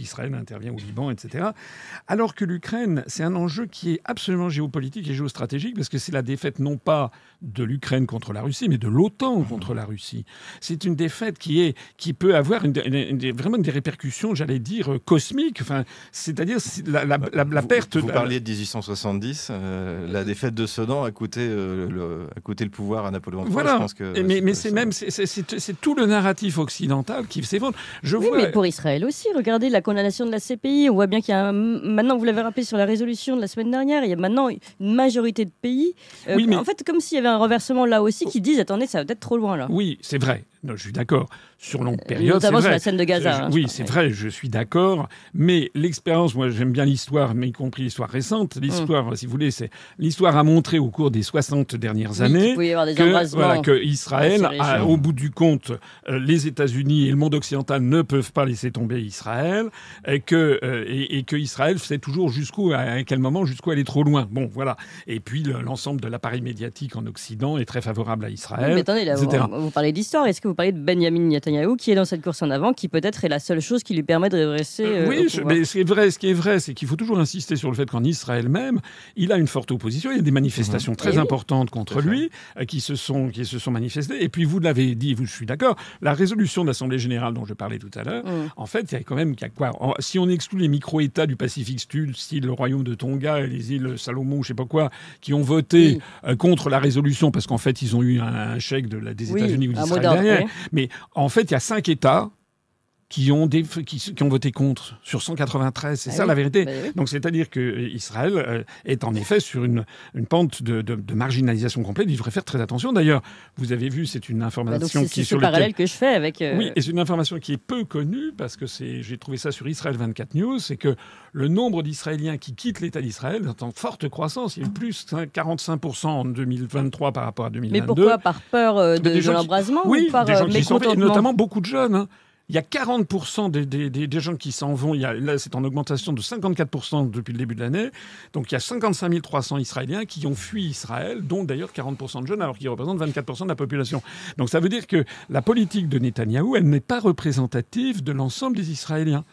Israël intervient au Liban, etc. Alors que l'Ukraine, c'est un enjeu qui est absolument géopolitique et géostratégique, parce que c'est la défaite non pas de l'Ukraine contre la Russie, mais de l'OTAN contre la Russie. C'est une défaite qui, est, qui peut avoir une, vraiment des répercussions, j'allais dire, cosmiques. Enfin, C'est-à-dire la, perte... Vous, parliez de 1870, euh, la défaite de Sedan a coûté, euh, le, coûté le pouvoir à Napoléon III. Voilà. Je pense que, mais, mais c'est même c'est tout le narratif occidental qui s'évente. Oui, vois... mais pour Israël aussi, regardez la condamnation de la CPI. On voit bien qu'il y a maintenant, vous l'avez rappelé sur la résolution de la semaine dernière, il y a maintenant une majorité de pays. Euh, en fait, comme s'il y avait un renversement là aussi oh. qui disent attendez, ça va être trop loin là. Oui, c'est vrai. Non, je suis d'accord. Sur longue euh, période. Notamment sur la scène de Gaza. Hein, oui, c'est vrai, je suis d'accord. Mais l'expérience, moi j'aime bien l'histoire, mais y compris l'histoire récente. Mmh. L'histoire, si vous voulez, c'est l'histoire a montré au cours des 60 dernières années que, voilà, Israël, au bout du compte, euh, les États-Unis et le monde occidental ne peuvent pas laisser tomber Israël, et que, euh, et, que Israël sait toujours jusqu'où, à quel moment, jusqu'où elle est trop loin. Bon, voilà. Et puis l'ensemble de l'appareil médiatique en Occident est très favorable à Israël. Mais attendez, vous, vous parlez d'histoire. Est-ce que vous parlez de Benjamin Netanyahu, qui est dans cette course en avant, qui peut-être est la seule chose qui lui permet de rester. Euh, oui, mais ce qui est vrai, ce qui est vrai, c'est qu'il faut toujours insister sur le fait qu'en Israël même, il a une forte opposition. Il y a des manifestations mhm. très importantes contre lui euh, qui se sont qui se sont manifestées. Et puis vous l'avez dit, vous je suis d'accord. La résolution de l'Assemblée générale dont je parlais tout à l'heure, mm. en fait, il y a quand même Si on exclut les micro-États du Pacifique Sud, si le royaume de Tonga et les îles Salomon, je sais pas quoi, qui ont voté euh, contre la résolution parce qu'en fait ils ont eu un, chèque de la, des États-Unis ou d'Israël mais en fait, il y a cinq États qui ont, des, qui, ont voté contre sur 193. C'est ah ça la vérité. Bah donc c'est-à-dire que euh, Israël euh, est en effet sur une, une pente de, marginalisation complète. Il faudrait faire très attention. D'ailleurs, vous avez vu, c'est une bah information qui est sur le que je fais avec. Euh, oui, et c'est une information qui est peu connue parce que j'ai trouvé ça sur Israël 24 News, c'est que le nombre d'Israéliens qui quittent l'État d'Israël est en forte croissance. Il y a plus de 45% en 2023 par rapport à 2022. Mais pourquoi Par peur de, l'embrasement Oui, par des gens qui notamment beaucoup de jeunes. Hein. Il y a 40% des, des, gens qui s'en vont. Il là, c'est en augmentation de 54% depuis le début de l'année. Donc il y a 55 300 Israéliens qui ont fui Israël, dont d'ailleurs 40% de jeunes, alors qu'ils représentent 24% de la population. Donc ça veut dire que la politique de Netanyahou, elle n'est pas représentative de l'ensemble des Israéliens.